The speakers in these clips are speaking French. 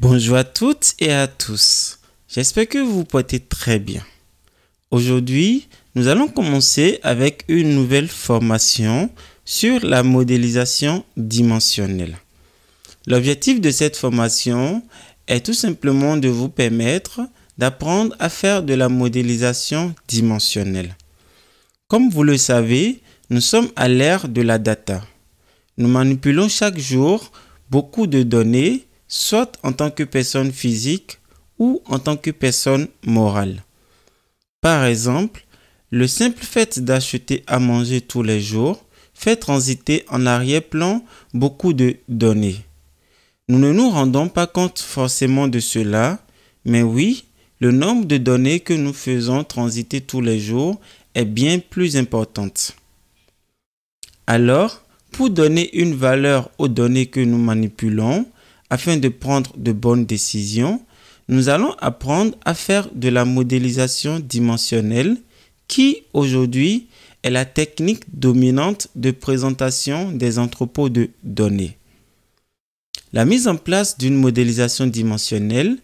Bonjour à toutes et à tous. J'espère que vous vous portez très bien. Aujourd'hui, nous allons commencer avec une nouvelle formation sur la modélisation dimensionnelle. L'objectif de cette formation est tout simplement de vous permettre d'apprendre à faire de la modélisation dimensionnelle. Comme vous le savez, nous sommes à l'ère de la data. Nous manipulons chaque jour beaucoup de données soit en tant que personne physique ou en tant que personne morale. Par exemple, le simple fait d'acheter à manger tous les jours fait transiter en arrière-plan beaucoup de données. Nous ne nous rendons pas compte forcément de cela, mais oui, le nombre de données que nous faisons transiter tous les jours est bien plus importante. Alors, pour donner une valeur aux données que nous manipulons, afin de prendre de bonnes décisions, nous allons apprendre à faire de la modélisation dimensionnelle qui aujourd'hui est la technique dominante de présentation des entrepôts de données. La mise en place d'une modélisation dimensionnelle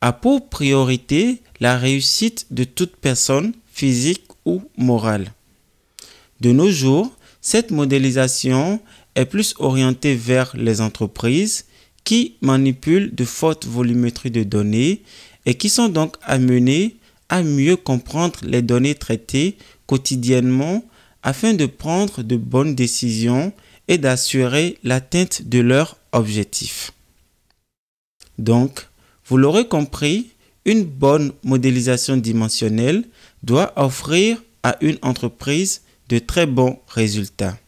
a pour priorité la réussite de toute personne physique ou morale. De nos jours, cette modélisation est plus orientée vers les entreprises qui manipulent de fortes volumétries de données et qui sont donc amenés à mieux comprendre les données traitées quotidiennement afin de prendre de bonnes décisions et d'assurer l'atteinte de leurs objectifs. Donc, vous l'aurez compris, une bonne modélisation dimensionnelle doit offrir à une entreprise de très bons résultats.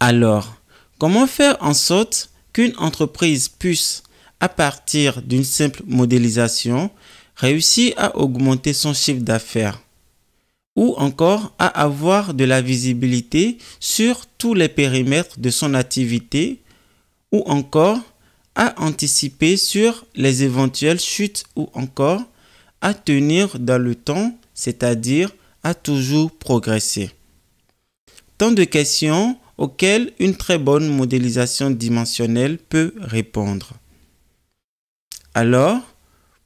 Alors, comment faire en sorte qu'une entreprise puisse, à partir d'une simple modélisation, réussir à augmenter son chiffre d'affaires ou encore à avoir de la visibilité sur tous les périmètres de son activité ou encore à anticiper sur les éventuelles chutes ou encore à tenir dans le temps, c'est-à-dire à toujours progresser. Tant de questions auxquelles une très bonne modélisation dimensionnelle peut répondre. Alors,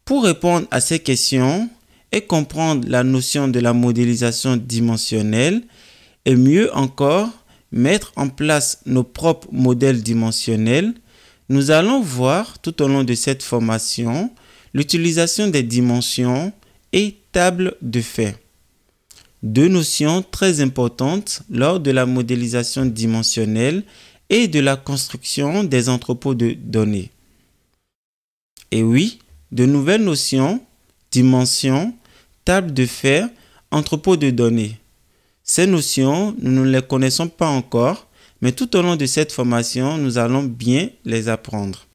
pour répondre à ces questions et comprendre la notion de la modélisation dimensionnelle, et mieux encore, mettre en place nos propres modèles dimensionnels, nous allons voir tout au long de cette formation l'utilisation des dimensions et tables de faits deux notions très importantes lors de la modélisation dimensionnelle et de la construction des entrepôts de données. Et oui, de nouvelles notions, dimensions, table de fer, entrepôts de données. Ces notions, nous ne les connaissons pas encore, mais tout au long de cette formation, nous allons bien les apprendre.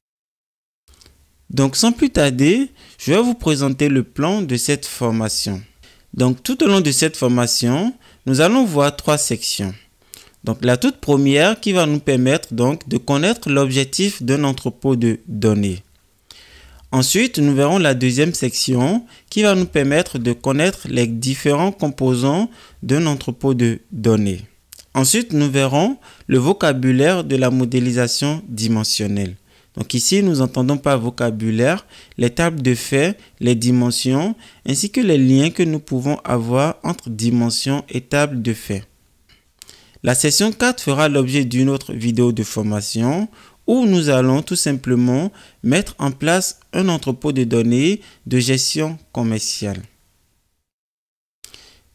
Donc sans plus tarder, je vais vous présenter le plan de cette formation. Donc tout au long de cette formation, nous allons voir trois sections. Donc la toute première qui va nous permettre donc de connaître l'objectif d'un entrepôt de données. Ensuite, nous verrons la deuxième section qui va nous permettre de connaître les différents composants d'un entrepôt de données. Ensuite, nous verrons le vocabulaire de la modélisation dimensionnelle. Donc ici, nous entendons par vocabulaire les tables de faits, les dimensions, ainsi que les liens que nous pouvons avoir entre dimensions et tables de faits. La session 4 fera l'objet d'une autre vidéo de formation où nous allons tout simplement mettre en place un entrepôt de données de gestion commerciale.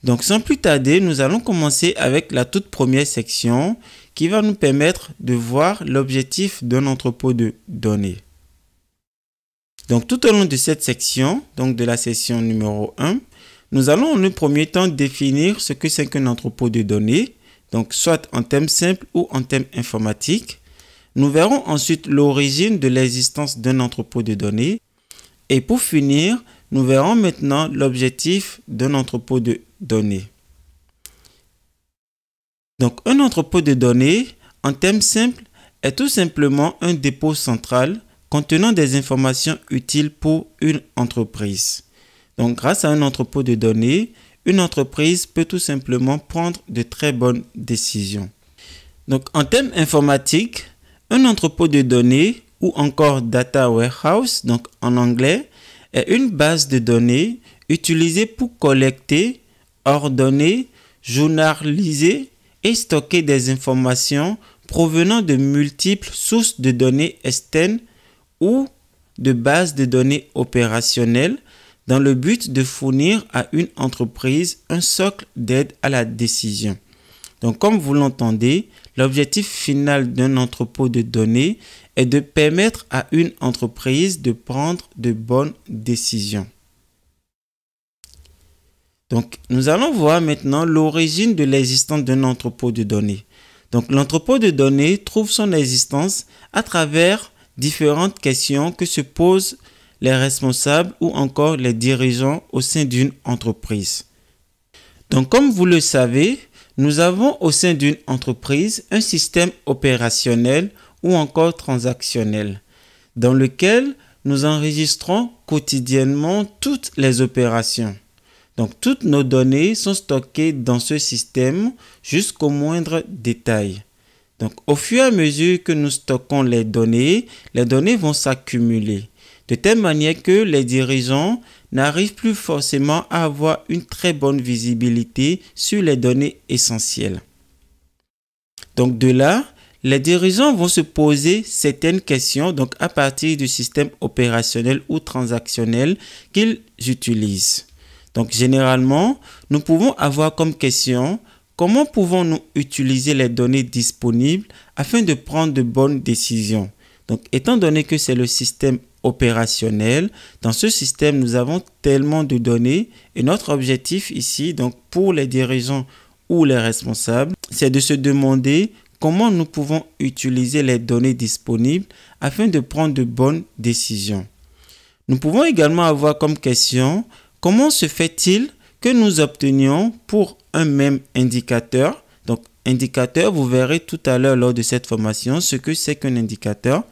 Donc sans plus tarder, nous allons commencer avec la toute première section qui va nous permettre de voir l'objectif d'un entrepôt de données. Donc tout au long de cette section, donc de la session numéro 1, nous allons en un premier temps définir ce que c'est qu'un entrepôt de données, donc soit en thème simple ou en thème informatique. Nous verrons ensuite l'origine de l'existence d'un entrepôt de données. Et pour finir, nous verrons maintenant l'objectif d'un entrepôt de données. Donc un entrepôt de données, en thème simple, est tout simplement un dépôt central contenant des informations utiles pour une entreprise. Donc grâce à un entrepôt de données, une entreprise peut tout simplement prendre de très bonnes décisions. Donc en thème informatique, un entrepôt de données ou encore data warehouse, donc en anglais, est une base de données utilisée pour collecter, ordonner, journaliser stocker des informations provenant de multiples sources de données externes ou de bases de données opérationnelles dans le but de fournir à une entreprise un socle d'aide à la décision. Donc comme vous l'entendez, l'objectif final d'un entrepôt de données est de permettre à une entreprise de prendre de bonnes décisions. Donc, nous allons voir maintenant l'origine de l'existence d'un entrepôt de données. Donc, l'entrepôt de données trouve son existence à travers différentes questions que se posent les responsables ou encore les dirigeants au sein d'une entreprise. Donc, comme vous le savez, nous avons au sein d'une entreprise un système opérationnel ou encore transactionnel, dans lequel nous enregistrons quotidiennement toutes les opérations. Donc toutes nos données sont stockées dans ce système jusqu'au moindre détail. Donc au fur et à mesure que nous stockons les données, les données vont s'accumuler. De telle manière que les dirigeants n'arrivent plus forcément à avoir une très bonne visibilité sur les données essentielles. Donc de là, les dirigeants vont se poser certaines questions donc à partir du système opérationnel ou transactionnel qu'ils utilisent. Donc généralement, nous pouvons avoir comme question comment pouvons-nous utiliser les données disponibles afin de prendre de bonnes décisions. Donc étant donné que c'est le système opérationnel, dans ce système nous avons tellement de données et notre objectif ici, donc pour les dirigeants ou les responsables, c'est de se demander comment nous pouvons utiliser les données disponibles afin de prendre de bonnes décisions. Nous pouvons également avoir comme question Comment se fait-il que nous obtenions pour un même indicateur Donc, indicateur, vous verrez tout à l'heure lors de cette formation ce que c'est qu'un indicateur.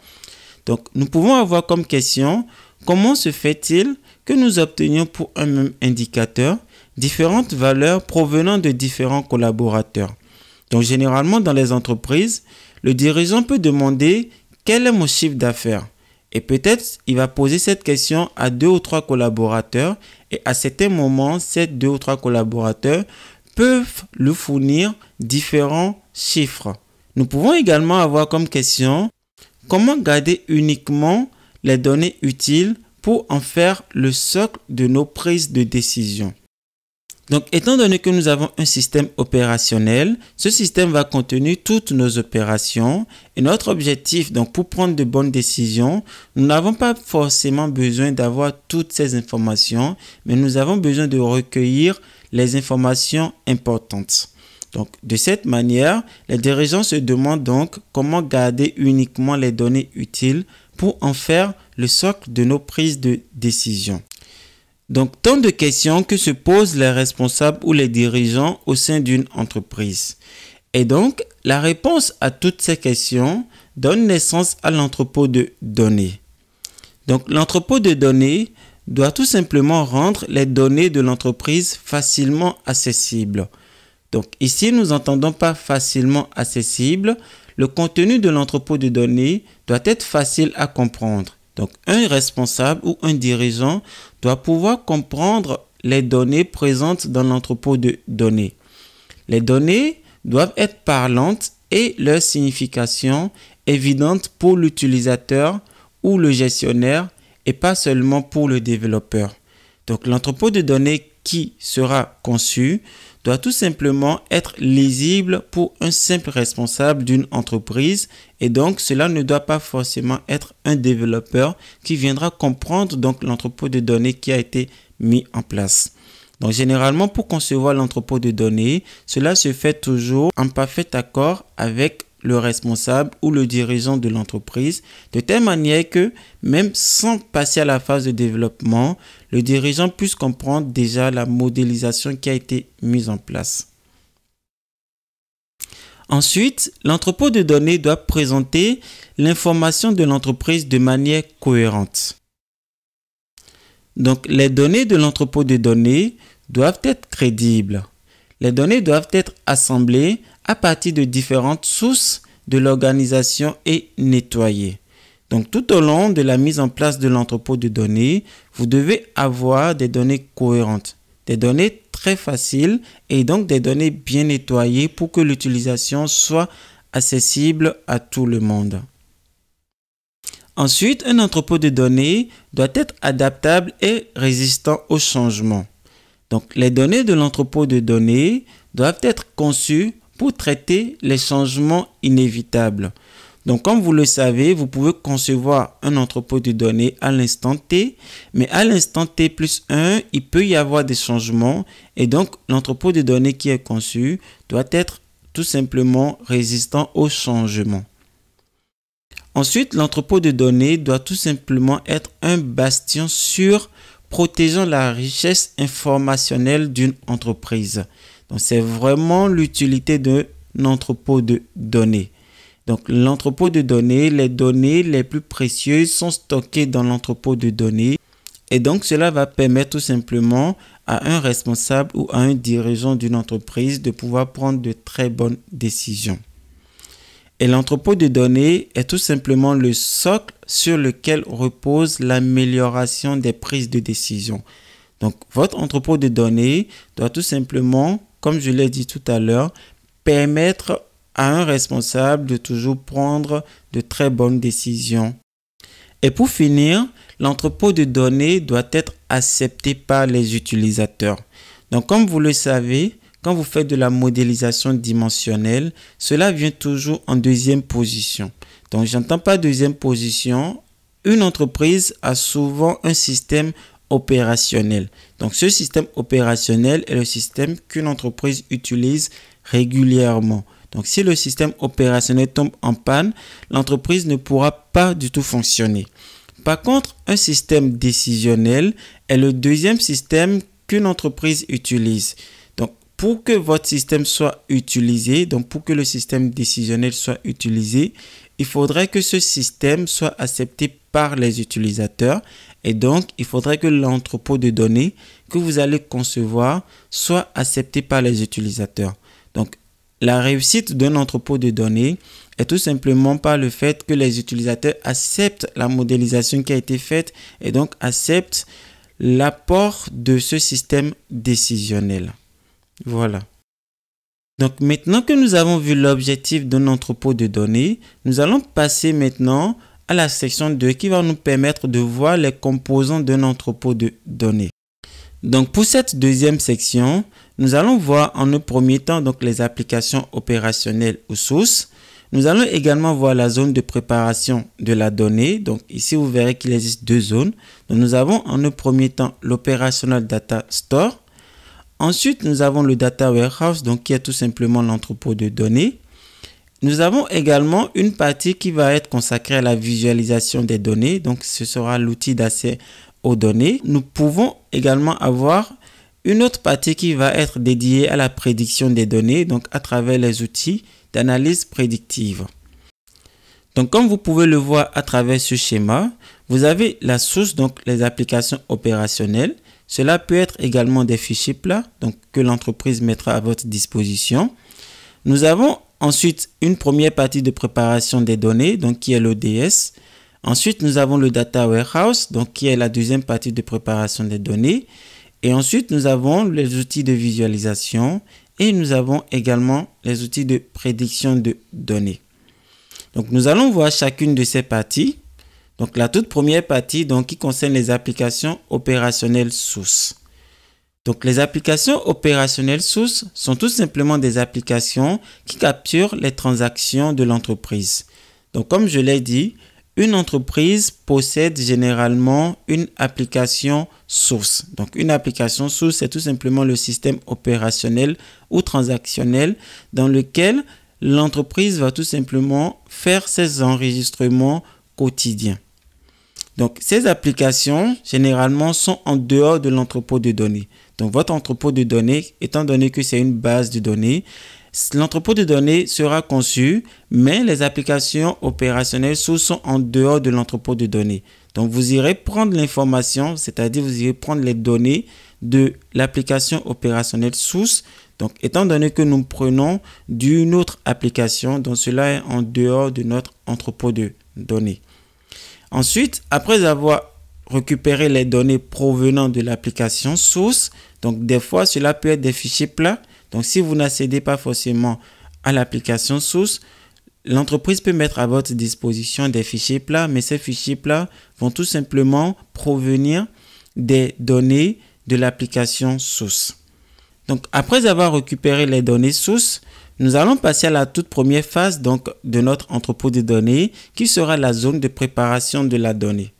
Donc, nous pouvons avoir comme question, comment se fait-il que nous obtenions pour un même indicateur différentes valeurs provenant de différents collaborateurs Donc, généralement, dans les entreprises, le dirigeant peut demander quel est mon chiffre d'affaires et peut-être, il va poser cette question à deux ou trois collaborateurs et à certains moments, ces deux ou trois collaborateurs peuvent lui fournir différents chiffres. Nous pouvons également avoir comme question comment garder uniquement les données utiles pour en faire le socle de nos prises de décision. Donc, étant donné que nous avons un système opérationnel, ce système va contenir toutes nos opérations et notre objectif, donc pour prendre de bonnes décisions, nous n'avons pas forcément besoin d'avoir toutes ces informations, mais nous avons besoin de recueillir les informations importantes. Donc, de cette manière, les dirigeants se demandent donc comment garder uniquement les données utiles pour en faire le socle de nos prises de décision. Donc, tant de questions que se posent les responsables ou les dirigeants au sein d'une entreprise. Et donc, la réponse à toutes ces questions donne naissance à l'entrepôt de données. Donc, l'entrepôt de données doit tout simplement rendre les données de l'entreprise facilement accessibles. Donc, ici, nous entendons pas facilement accessible. Le contenu de l'entrepôt de données doit être facile à comprendre. Donc un responsable ou un dirigeant doit pouvoir comprendre les données présentes dans l'entrepôt de données. Les données doivent être parlantes et leur signification évidente pour l'utilisateur ou le gestionnaire et pas seulement pour le développeur. Donc l'entrepôt de données qui sera conçu doit tout simplement être lisible pour un simple responsable d'une entreprise et donc cela ne doit pas forcément être un développeur qui viendra comprendre donc l'entrepôt de données qui a été mis en place. Donc généralement pour concevoir l'entrepôt de données, cela se fait toujours en parfait accord avec le responsable ou le dirigeant de l'entreprise, de telle manière que même sans passer à la phase de développement, le dirigeant puisse comprendre déjà la modélisation qui a été mise en place. Ensuite, l'entrepôt de données doit présenter l'information de l'entreprise de manière cohérente. Donc, les données de l'entrepôt de données doivent être crédibles. Les données doivent être assemblées à partir de différentes sources de l'organisation et nettoyées. Donc tout au long de la mise en place de l'entrepôt de données, vous devez avoir des données cohérentes, des données très faciles et donc des données bien nettoyées pour que l'utilisation soit accessible à tout le monde. Ensuite, un entrepôt de données doit être adaptable et résistant au changement. Donc les données de l'entrepôt de données doivent être conçues pour traiter les changements inévitables. Donc, comme vous le savez, vous pouvez concevoir un entrepôt de données à l'instant T, mais à l'instant T plus 1, il peut y avoir des changements et donc l'entrepôt de données qui est conçu doit être tout simplement résistant aux changements. Ensuite, l'entrepôt de données doit tout simplement être un bastion sûr protégeant la richesse informationnelle d'une entreprise. Donc c'est vraiment l'utilité d'un entrepôt de données. Donc l'entrepôt de données, les données les plus précieuses sont stockées dans l'entrepôt de données. Et donc cela va permettre tout simplement à un responsable ou à un dirigeant d'une entreprise de pouvoir prendre de très bonnes décisions. Et l'entrepôt de données est tout simplement le socle sur lequel repose l'amélioration des prises de décision. Donc votre entrepôt de données doit tout simplement comme je l'ai dit tout à l'heure, permettre à un responsable de toujours prendre de très bonnes décisions. Et pour finir, l'entrepôt de données doit être accepté par les utilisateurs. Donc comme vous le savez, quand vous faites de la modélisation dimensionnelle, cela vient toujours en deuxième position. Donc j'entends pas deuxième position. Une entreprise a souvent un système opérationnel. Donc ce système opérationnel est le système qu'une entreprise utilise régulièrement. Donc si le système opérationnel tombe en panne, l'entreprise ne pourra pas du tout fonctionner. Par contre, un système décisionnel est le deuxième système qu'une entreprise utilise. Donc pour que votre système soit utilisé, donc pour que le système décisionnel soit utilisé, il faudrait que ce système soit accepté par les utilisateurs et donc, il faudrait que l'entrepôt de données que vous allez concevoir soit accepté par les utilisateurs. Donc, la réussite d'un entrepôt de données est tout simplement par le fait que les utilisateurs acceptent la modélisation qui a été faite et donc acceptent l'apport de ce système décisionnel. Voilà. Donc maintenant que nous avons vu l'objectif d'un entrepôt de données, nous allons passer maintenant à la section 2 qui va nous permettre de voir les composants d'un entrepôt de données. Donc pour cette deuxième section, nous allons voir en un premier temps donc les applications opérationnelles ou sources. Nous allons également voir la zone de préparation de la donnée. Donc ici vous verrez qu'il existe deux zones. nous avons en un premier temps l'Operational data store. Ensuite nous avons le data warehouse donc qui est tout simplement l'entrepôt de données. Nous avons également une partie qui va être consacrée à la visualisation des données. Donc, ce sera l'outil d'accès aux données. Nous pouvons également avoir une autre partie qui va être dédiée à la prédiction des données, donc à travers les outils d'analyse prédictive. Donc, comme vous pouvez le voir à travers ce schéma, vous avez la source, donc les applications opérationnelles. Cela peut être également des fichiers plats, donc que l'entreprise mettra à votre disposition. Nous avons Ensuite, une première partie de préparation des données, donc qui est l'ODS. Ensuite, nous avons le Data Warehouse, donc qui est la deuxième partie de préparation des données. Et ensuite, nous avons les outils de visualisation et nous avons également les outils de prédiction de données. Donc, nous allons voir chacune de ces parties. Donc, la toute première partie, donc, qui concerne les applications opérationnelles sources. Donc les applications opérationnelles sources sont tout simplement des applications qui capturent les transactions de l'entreprise. Donc comme je l'ai dit, une entreprise possède généralement une application source. Donc une application source, c'est tout simplement le système opérationnel ou transactionnel dans lequel l'entreprise va tout simplement faire ses enregistrements quotidiens. Donc ces applications, généralement, sont en dehors de l'entrepôt de données. Donc votre entrepôt de données, étant donné que c'est une base de données, L'entrepôt de données sera conçu, mais les applications opérationnelles sont en dehors de l'entrepôt de données. Donc vous irez prendre l'information, c'est-à-dire vous irez prendre les données de l'application opérationnelle source. Donc étant donné que nous prenons d'une autre application, donc cela est en dehors de notre entrepôt de données. Ensuite, après avoir récupérer les données provenant de l'application source. Donc des fois, cela peut être des fichiers plats. Donc si vous n'accédez pas forcément à l'application source, l'entreprise peut mettre à votre disposition des fichiers plats, mais ces fichiers plats vont tout simplement provenir des données de l'application source. Donc après avoir récupéré les données source nous allons passer à la toute première phase donc, de notre entrepôt de données qui sera la zone de préparation de la donnée.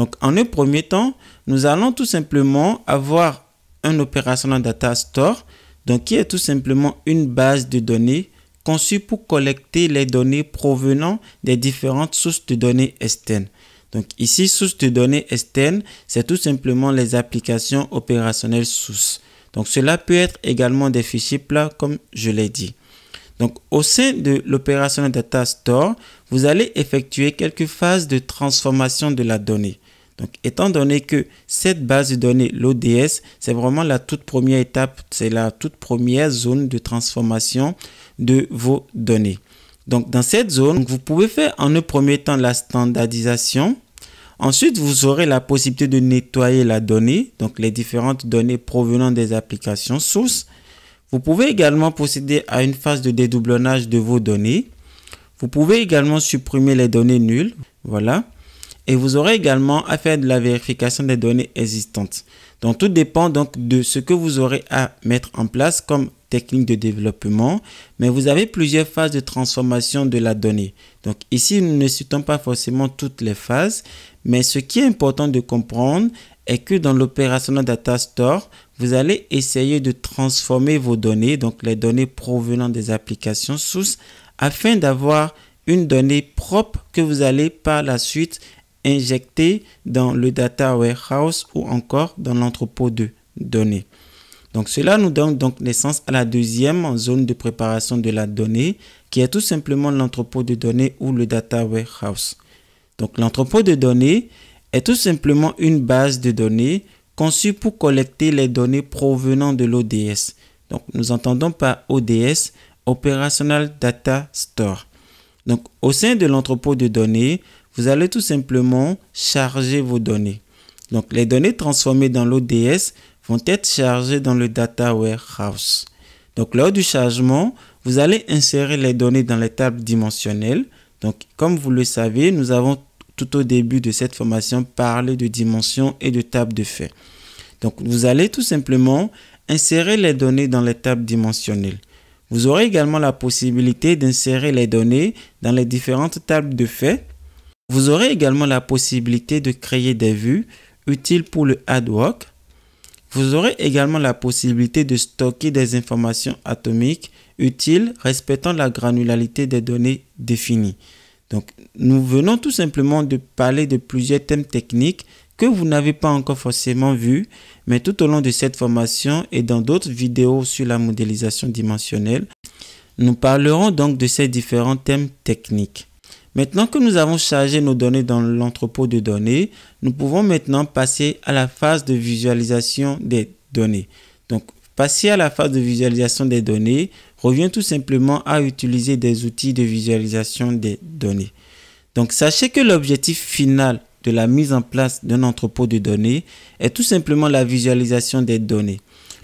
Donc, en un premier temps, nous allons tout simplement avoir un opérationnel data store, donc qui est tout simplement une base de données conçue pour collecter les données provenant des différentes sources de données externes. Donc ici, source de données externes, c'est tout simplement les applications opérationnelles sources. Donc cela peut être également des fichiers plats comme je l'ai dit. Donc au sein de l'opérationnel data store, vous allez effectuer quelques phases de transformation de la donnée. Donc, étant donné que cette base de données, l'ODS, c'est vraiment la toute première étape, c'est la toute première zone de transformation de vos données. Donc, dans cette zone, vous pouvez faire en un premier temps la standardisation. Ensuite, vous aurez la possibilité de nettoyer la donnée, donc les différentes données provenant des applications sources. Vous pouvez également procéder à une phase de dédoublonnage de vos données. Vous pouvez également supprimer les données nulles. Voilà et vous aurez également à faire de la vérification des données existantes. Donc tout dépend donc de ce que vous aurez à mettre en place comme technique de développement, mais vous avez plusieurs phases de transformation de la donnée. Donc ici, nous ne citons pas forcément toutes les phases, mais ce qui est important de comprendre est que dans l'opérationnel data store, vous allez essayer de transformer vos données, donc les données provenant des applications sources, afin d'avoir une donnée propre que vous allez par la suite injecté dans le data warehouse ou encore dans l'entrepôt de données. Donc cela nous donne donc naissance à la deuxième zone de préparation de la donnée qui est tout simplement l'entrepôt de données ou le data warehouse. Donc l'entrepôt de données est tout simplement une base de données conçue pour collecter les données provenant de l'ODS. Donc nous entendons par ODS Operational Data Store. Donc au sein de l'entrepôt de données, vous allez tout simplement charger vos données. Donc les données transformées dans l'ODS vont être chargées dans le data warehouse. Donc lors du chargement, vous allez insérer les données dans les tables dimensionnelles. Donc comme vous le savez, nous avons tout au début de cette formation parlé de dimensions et de tables de fait. Donc vous allez tout simplement insérer les données dans les tables dimensionnelles. Vous aurez également la possibilité d'insérer les données dans les différentes tables de fait vous aurez également la possibilité de créer des vues utiles pour le ad-hoc. Vous aurez également la possibilité de stocker des informations atomiques utiles respectant la granularité des données définies. Donc, nous venons tout simplement de parler de plusieurs thèmes techniques que vous n'avez pas encore forcément vus, mais tout au long de cette formation et dans d'autres vidéos sur la modélisation dimensionnelle, nous parlerons donc de ces différents thèmes techniques. Maintenant que nous avons chargé nos données dans l'entrepôt de données, nous pouvons maintenant passer à la phase de visualisation des données. Donc, passer à la phase de visualisation des données revient tout simplement à utiliser des outils de visualisation des données. Donc, sachez que l'objectif final de la mise en place d'un entrepôt de données est tout simplement la visualisation des données.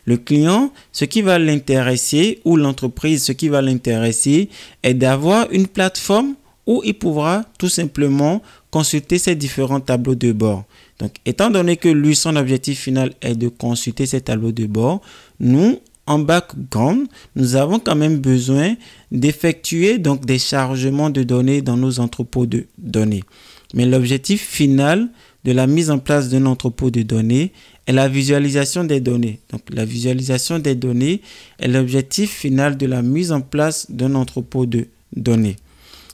Le client, ce qui va l'intéresser, ou l'entreprise, ce qui va l'intéresser, est d'avoir une plateforme où il pourra tout simplement consulter ces différents tableaux de bord. Donc, étant donné que lui, son objectif final est de consulter ces tableaux de bord, nous, en background, nous avons quand même besoin d'effectuer donc des chargements de données dans nos entrepôts de données. Mais l'objectif final de la mise en place d'un entrepôt de données est la visualisation des données. Donc la visualisation des données est l'objectif final de la mise en place d'un entrepôt de données.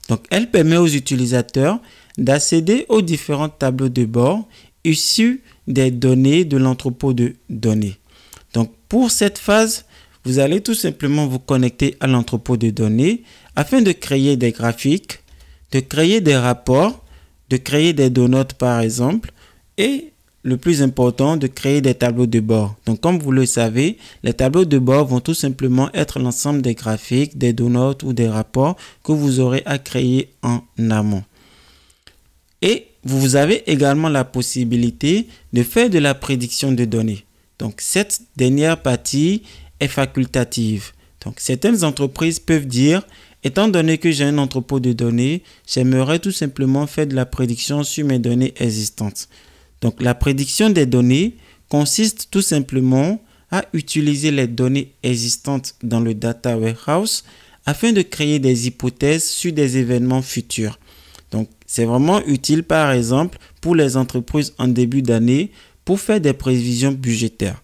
Donc, elle permet aux utilisateurs d'accéder aux différents tableaux de bord issus des données de l'entrepôt de données. Donc, pour cette phase, vous allez tout simplement vous connecter à l'entrepôt de données afin de créer des graphiques, de créer des rapports, de créer des donuts par exemple et le plus important de créer des tableaux de bord. Donc comme vous le savez, les tableaux de bord vont tout simplement être l'ensemble des graphiques, des donuts ou des rapports que vous aurez à créer en amont. Et vous avez également la possibilité de faire de la prédiction de données. Donc cette dernière partie est facultative. Donc certaines entreprises peuvent dire Étant donné que j'ai un entrepôt de données, j'aimerais tout simplement faire de la prédiction sur mes données existantes. Donc la prédiction des données consiste tout simplement à utiliser les données existantes dans le data warehouse afin de créer des hypothèses sur des événements futurs. Donc c'est vraiment utile par exemple pour les entreprises en début d'année pour faire des prévisions budgétaires.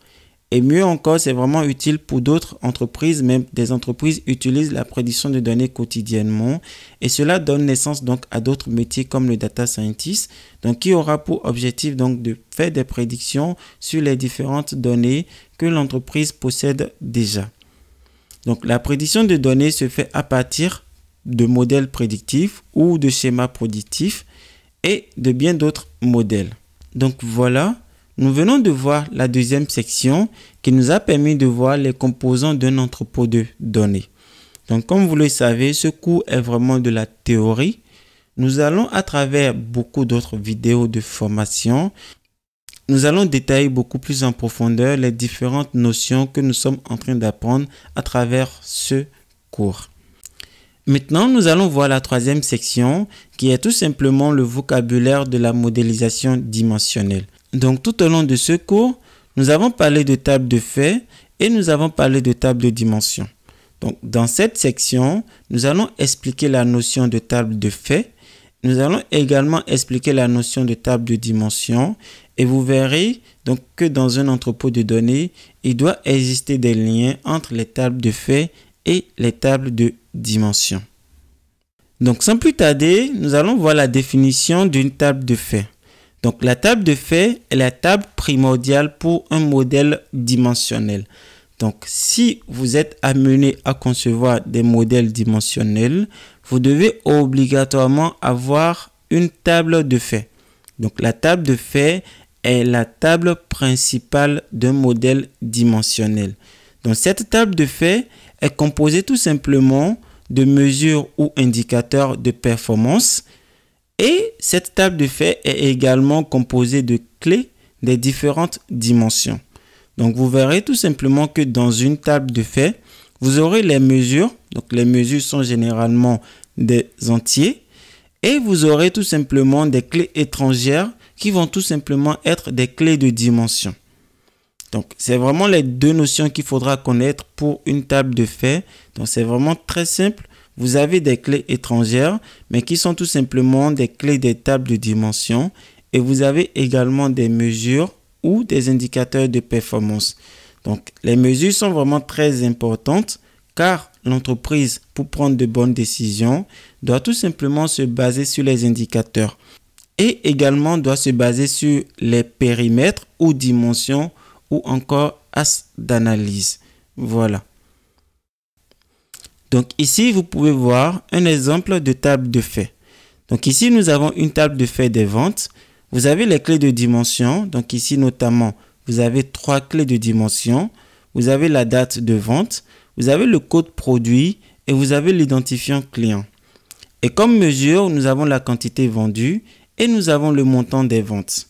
Et mieux encore, c'est vraiment utile pour d'autres entreprises, même des entreprises utilisent la prédiction de données quotidiennement. Et cela donne naissance donc à d'autres métiers comme le data scientist, donc qui aura pour objectif donc de faire des prédictions sur les différentes données que l'entreprise possède déjà. Donc la prédiction de données se fait à partir de modèles prédictifs ou de schémas prédictifs et de bien d'autres modèles. Donc voilà, nous venons de voir la deuxième section qui nous a permis de voir les composants d'un entrepôt de données. Donc comme vous le savez, ce cours est vraiment de la théorie. Nous allons à travers beaucoup d'autres vidéos de formation, nous allons détailler beaucoup plus en profondeur les différentes notions que nous sommes en train d'apprendre à travers ce cours. Maintenant, nous allons voir la troisième section qui est tout simplement le vocabulaire de la modélisation dimensionnelle. Donc tout au long de ce cours, nous avons parlé de table de faits et nous avons parlé de table de dimension. Donc dans cette section, nous allons expliquer la notion de table de faits. Nous allons également expliquer la notion de table de dimension. et vous verrez donc que dans un entrepôt de données, il doit exister des liens entre les tables de faits et les tables de dimension. Donc sans plus tarder, nous allons voir la définition d'une table de faits. Donc la table de fait est la table primordiale pour un modèle dimensionnel. Donc si vous êtes amené à concevoir des modèles dimensionnels, vous devez obligatoirement avoir une table de fait. Donc la table de fait est la table principale d'un modèle dimensionnel. Donc cette table de fait est composée tout simplement de mesures ou indicateurs de performance et cette table de fait est également composée de clés des différentes dimensions. Donc vous verrez tout simplement que dans une table de fait, vous aurez les mesures. Donc les mesures sont généralement des entiers. Et vous aurez tout simplement des clés étrangères qui vont tout simplement être des clés de dimension. Donc c'est vraiment les deux notions qu'il faudra connaître pour une table de fait. Donc c'est vraiment très simple. Vous avez des clés étrangères, mais qui sont tout simplement des clés des tables de dimension. Et vous avez également des mesures ou des indicateurs de performance. Donc, les mesures sont vraiment très importantes car l'entreprise, pour prendre de bonnes décisions, doit tout simplement se baser sur les indicateurs et également doit se baser sur les périmètres ou dimensions ou encore as d'analyse. Voilà. Donc ici, vous pouvez voir un exemple de table de faits. Donc ici, nous avons une table de fait des ventes. Vous avez les clés de dimension. Donc ici, notamment, vous avez trois clés de dimension. Vous avez la date de vente. Vous avez le code produit et vous avez l'identifiant client. Et comme mesure, nous avons la quantité vendue et nous avons le montant des ventes.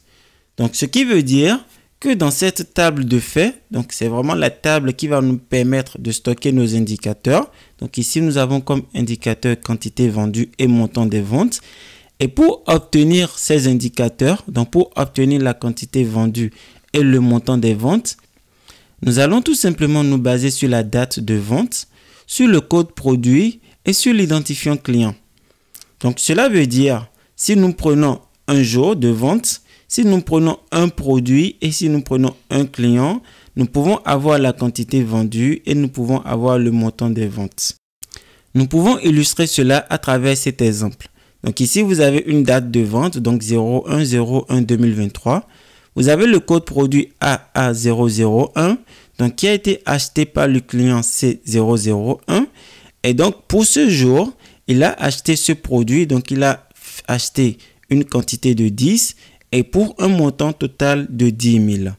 Donc ce qui veut dire que dans cette table de faits, donc c'est vraiment la table qui va nous permettre de stocker nos indicateurs, donc ici, nous avons comme indicateur quantité vendue et montant des ventes. Et pour obtenir ces indicateurs, donc pour obtenir la quantité vendue et le montant des ventes, nous allons tout simplement nous baser sur la date de vente, sur le code produit et sur l'identifiant client. Donc cela veut dire, si nous prenons un jour de vente, si nous prenons un produit et si nous prenons un client, nous pouvons avoir la quantité vendue et nous pouvons avoir le montant des ventes. Nous pouvons illustrer cela à travers cet exemple. Donc ici, vous avez une date de vente, donc 0101-2023. Vous avez le code produit AA001, donc qui a été acheté par le client C001. Et donc, pour ce jour, il a acheté ce produit, donc il a acheté une quantité de 10 et pour un montant total de 10 000.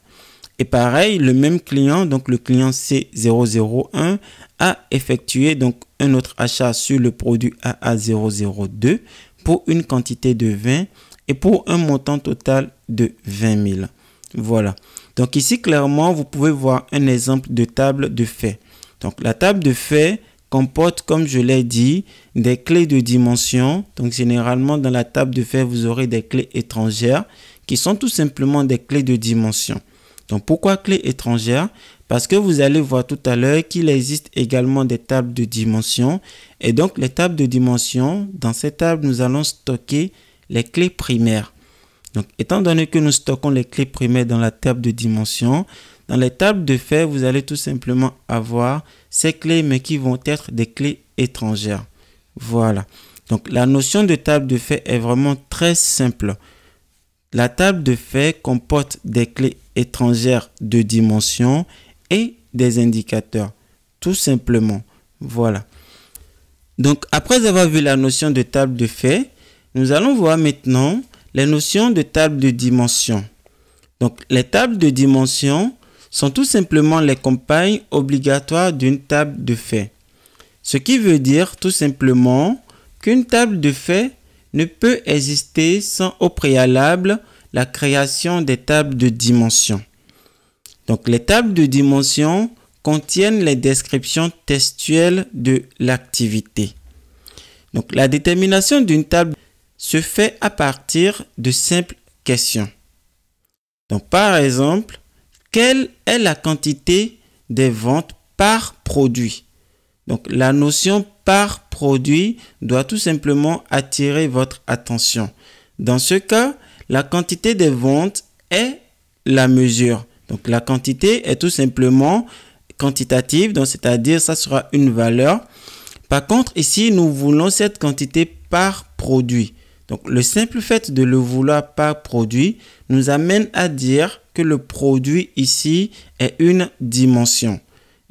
Et pareil, le même client, donc le client C001, a effectué donc un autre achat sur le produit AA002 pour une quantité de 20 et pour un montant total de 20 000. Voilà. Donc ici, clairement, vous pouvez voir un exemple de table de faits. Donc la table de fait comporte, comme je l'ai dit, des clés de dimension. Donc généralement, dans la table de fait, vous aurez des clés étrangères qui sont tout simplement des clés de dimension. Donc pourquoi clé étrangère Parce que vous allez voir tout à l'heure qu'il existe également des tables de dimension. Et donc les tables de dimension, dans ces tables, nous allons stocker les clés primaires. Donc étant donné que nous stockons les clés primaires dans la table de dimension, dans les tables de fait, vous allez tout simplement avoir ces clés, mais qui vont être des clés étrangères. Voilà. Donc la notion de table de fait est vraiment très simple. La table de fait comporte des clés étrangères de dimension et des indicateurs, tout simplement. Voilà. Donc, après avoir vu la notion de table de fait, nous allons voir maintenant les notions de table de dimension. Donc, les tables de dimension sont tout simplement les compagnes obligatoires d'une table de fait. Ce qui veut dire tout simplement qu'une table de fait ne peut exister sans au préalable la création des tables de dimension. Donc les tables de dimension contiennent les descriptions textuelles de l'activité. Donc la détermination d'une table se fait à partir de simples questions. Donc par exemple, quelle est la quantité des ventes par produit donc la notion par produit doit tout simplement attirer votre attention. Dans ce cas, la quantité des ventes est la mesure. Donc la quantité est tout simplement quantitative, donc c'est-à-dire ça sera une valeur. Par contre, ici, nous voulons cette quantité par produit. Donc le simple fait de le vouloir par produit nous amène à dire que le produit ici est une dimension.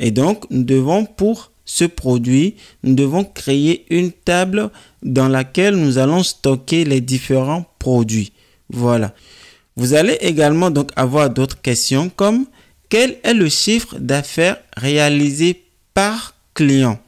Et donc, nous devons pour ce produit, nous devons créer une table dans laquelle nous allons stocker les différents produits. Voilà. Vous allez également donc avoir d'autres questions comme quel est le chiffre d'affaires réalisé par client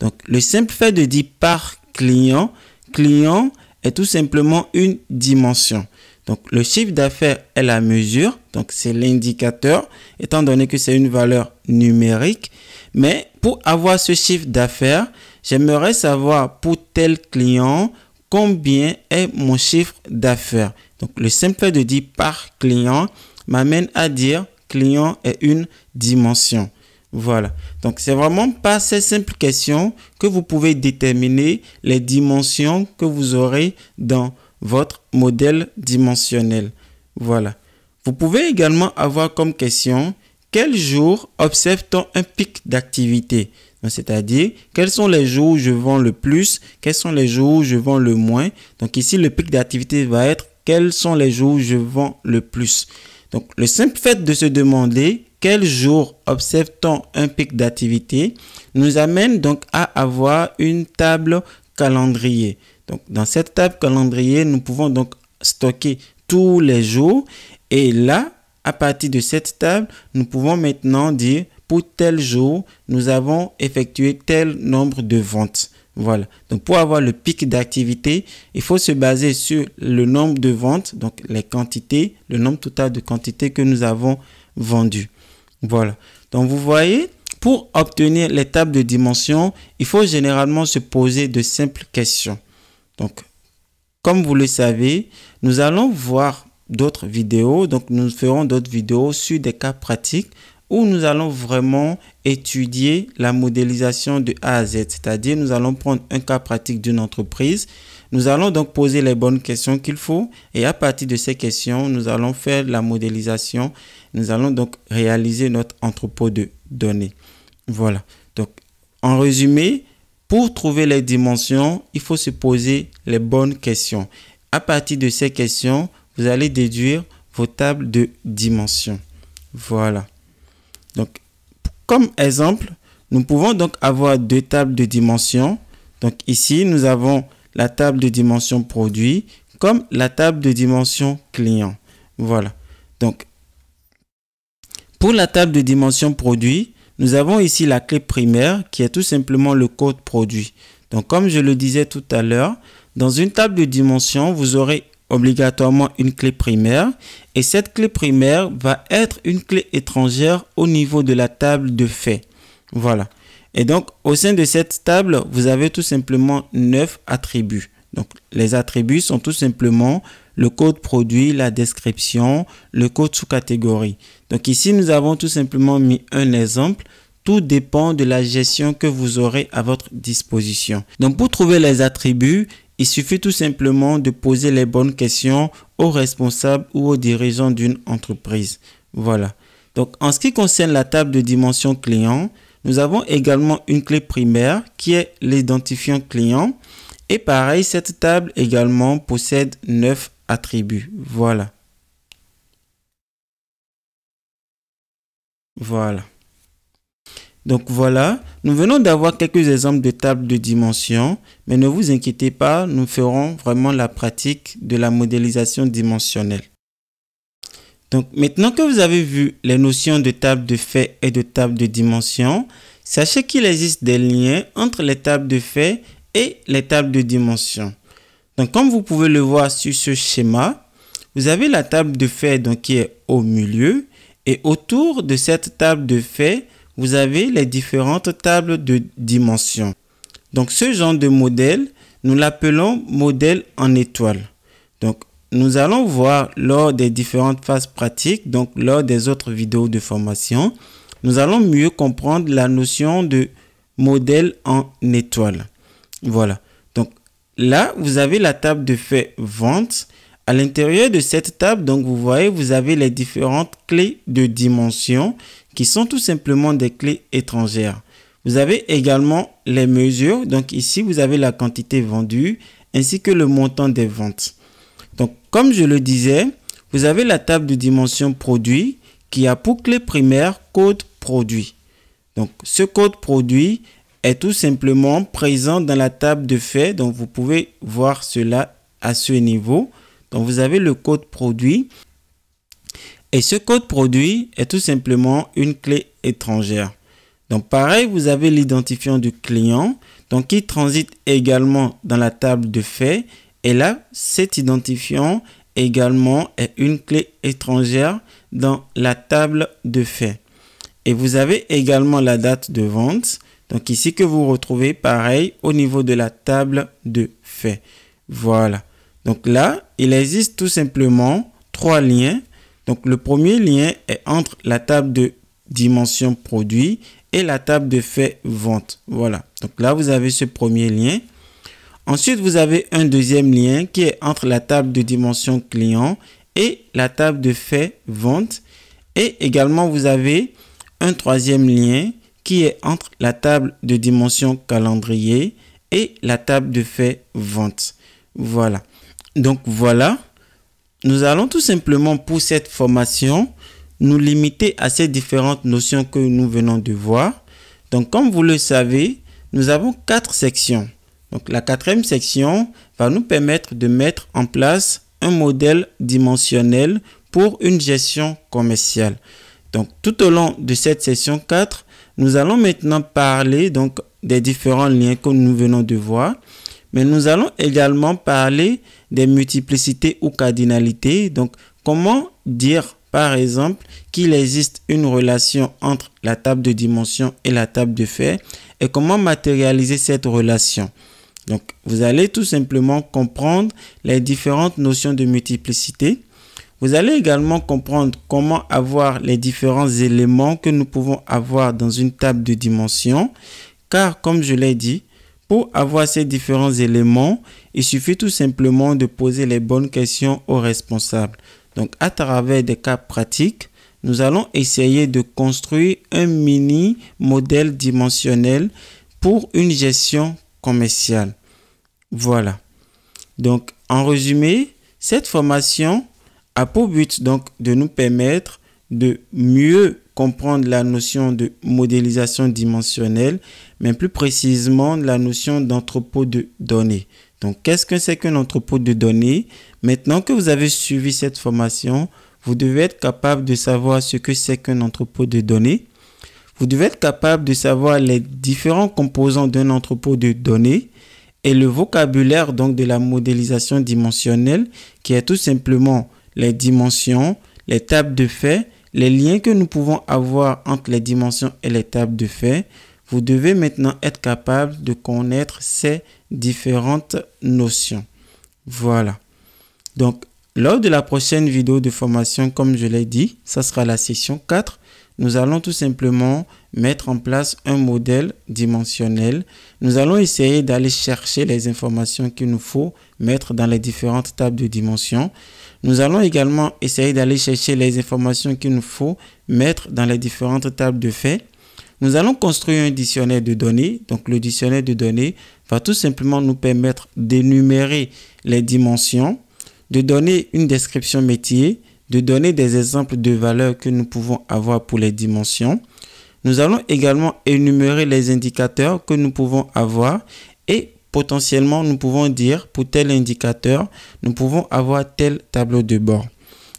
Donc le simple fait de dire par client, client est tout simplement une dimension. Donc le chiffre d'affaires est la mesure, donc c'est l'indicateur, étant donné que c'est une valeur numérique. Mais pour avoir ce chiffre d'affaires, j'aimerais savoir pour tel client combien est mon chiffre d'affaires. Donc le simple fait de dire par client m'amène à dire client est une dimension. Voilà. Donc c'est vraiment par ces simples questions que vous pouvez déterminer les dimensions que vous aurez dans votre modèle dimensionnel. Voilà. Vous pouvez également avoir comme question quel jour observe-t-on un pic d'activité c'est-à-dire, quels sont les jours où je vends le plus, quels sont les jours où je vends le moins. Donc ici, le pic d'activité va être quels sont les jours où je vends le plus. Donc le simple fait de se demander quel jour observe-t-on un pic d'activité nous amène donc à avoir une table calendrier. Donc dans cette table calendrier, nous pouvons donc stocker tous les jours et là, à partir de cette table, nous pouvons maintenant dire pour tel jour, nous avons effectué tel nombre de ventes. Voilà. Donc pour avoir le pic d'activité, il faut se baser sur le nombre de ventes, donc les quantités, le nombre total de quantités que nous avons vendues. Voilà. Donc vous voyez, pour obtenir les tables de dimension, il faut généralement se poser de simples questions. Donc, comme vous le savez, nous allons voir d'autres vidéos. Donc nous ferons d'autres vidéos sur des cas pratiques où nous allons vraiment étudier la modélisation de A à Z. C'est-à-dire nous allons prendre un cas pratique d'une entreprise. Nous allons donc poser les bonnes questions qu'il faut et à partir de ces questions, nous allons faire la modélisation. Nous allons donc réaliser notre entrepôt de données. Voilà. Donc en résumé, pour trouver les dimensions, il faut se poser les bonnes questions. À partir de ces questions, vous allez déduire vos tables de dimension. Voilà. Donc, comme exemple, nous pouvons donc avoir deux tables de dimension. Donc ici, nous avons la table de dimension produit comme la table de dimension client. Voilà. Donc, pour la table de dimension produit, nous avons ici la clé primaire qui est tout simplement le code produit. Donc, comme je le disais tout à l'heure, dans une table de dimension, vous aurez obligatoirement une clé primaire et cette clé primaire va être une clé étrangère au niveau de la table de fait. Voilà. Et donc au sein de cette table, vous avez tout simplement neuf attributs. Donc les attributs sont tout simplement le code produit, la description, le code sous-catégorie. Donc ici, nous avons tout simplement mis un exemple. Tout dépend de la gestion que vous aurez à votre disposition. Donc pour trouver les attributs, il suffit tout simplement de poser les bonnes questions aux responsables ou aux dirigeants d'une entreprise. Voilà. Donc en ce qui concerne la table de dimension client, nous avons également une clé primaire qui est l'identifiant client. Et pareil, cette table également possède 9 attributs. Voilà. Voilà. Donc voilà, nous venons d'avoir quelques exemples de tables de dimension, mais ne vous inquiétez pas, nous ferons vraiment la pratique de la modélisation dimensionnelle. Donc maintenant que vous avez vu les notions de table de fait et de table de dimension, sachez qu'il existe des liens entre les tables de fait et les tables de dimension. Donc comme vous pouvez le voir sur ce schéma, vous avez la table de fait qui est au milieu et autour de cette table de fait, vous avez les différentes tables de dimensions. Donc ce genre de modèle, nous l'appelons modèle en étoile. Donc nous allons voir lors des différentes phases pratiques, donc lors des autres vidéos de formation, nous allons mieux comprendre la notion de modèle en étoile. Voilà. Donc là, vous avez la table de fait vente. À l'intérieur de cette table, donc vous voyez, vous avez les différentes clés de dimension qui sont tout simplement des clés étrangères. Vous avez également les mesures. Donc ici, vous avez la quantité vendue ainsi que le montant des ventes. Donc comme je le disais, vous avez la table de dimension produit qui a pour clé primaire code produit. Donc ce code produit est tout simplement présent dans la table de fait. Donc vous pouvez voir cela à ce niveau. Donc vous avez le code produit et ce code produit est tout simplement une clé étrangère. Donc pareil, vous avez l'identifiant du client, donc qui transite également dans la table de faits. Et là, cet identifiant également est une clé étrangère dans la table de faits. Et vous avez également la date de vente. Donc ici que vous retrouvez pareil au niveau de la table de faits. Voilà. Donc là, il existe tout simplement trois liens donc le premier lien est entre la table de dimension produit et la table de fait vente. Voilà. Donc là, vous avez ce premier lien. Ensuite, vous avez un deuxième lien qui est entre la table de dimension client et la table de fait vente. Et également, vous avez un troisième lien qui est entre la table de dimension calendrier et la table de fait vente. Voilà. Donc voilà nous allons tout simplement pour cette formation nous limiter à ces différentes notions que nous venons de voir. Donc comme vous le savez, nous avons quatre sections. Donc la quatrième section va nous permettre de mettre en place un modèle dimensionnel pour une gestion commerciale. Donc tout au long de cette session 4, nous allons maintenant parler donc des différents liens que nous venons de voir mais nous allons également parler des multiplicités ou cardinalités. Donc, comment dire, par exemple, qu'il existe une relation entre la table de dimension et la table de fait et comment matérialiser cette relation. Donc, vous allez tout simplement comprendre les différentes notions de multiplicité. Vous allez également comprendre comment avoir les différents éléments que nous pouvons avoir dans une table de dimension, car comme je l'ai dit, pour avoir ces différents éléments, il suffit tout simplement de poser les bonnes questions aux responsables. Donc à travers des cas pratiques, nous allons essayer de construire un mini modèle dimensionnel pour une gestion commerciale. Voilà. Donc en résumé, cette formation a pour but donc de nous permettre de mieux comprendre la notion de modélisation dimensionnelle, mais plus précisément la notion d'entrepôt de données. Donc, qu'est-ce que c'est qu'un entrepôt de données Maintenant que vous avez suivi cette formation, vous devez être capable de savoir ce que c'est qu'un entrepôt de données. Vous devez être capable de savoir les différents composants d'un entrepôt de données et le vocabulaire donc de la modélisation dimensionnelle qui est tout simplement les dimensions, les tables de faits, les liens que nous pouvons avoir entre les dimensions et les tables de fait, vous devez maintenant être capable de connaître ces différentes notions. Voilà. Donc, lors de la prochaine vidéo de formation, comme je l'ai dit, ça sera la session 4. Nous allons tout simplement mettre en place un modèle dimensionnel. Nous allons essayer d'aller chercher les informations qu'il nous faut mettre dans les différentes tables de dimension. Nous allons également essayer d'aller chercher les informations qu'il nous faut mettre dans les différentes tables de faits. Nous allons construire un dictionnaire de données. Donc le dictionnaire de données va tout simplement nous permettre d'énumérer les dimensions, de donner une description métier, de donner des exemples de valeurs que nous pouvons avoir pour les dimensions, nous allons également énumérer les indicateurs que nous pouvons avoir et potentiellement nous pouvons dire pour tel indicateur, nous pouvons avoir tel tableau de bord.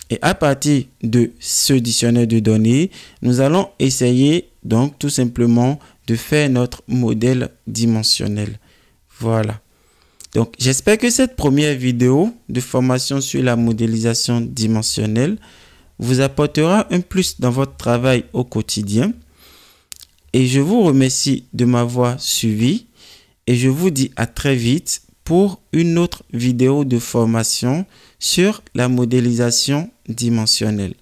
Et à partir de ce dictionnaire de données, nous allons essayer donc tout simplement de faire notre modèle dimensionnel. Voilà. Donc j'espère que cette première vidéo de formation sur la modélisation dimensionnelle vous apportera un plus dans votre travail au quotidien. Et je vous remercie de m'avoir suivi et je vous dis à très vite pour une autre vidéo de formation sur la modélisation dimensionnelle.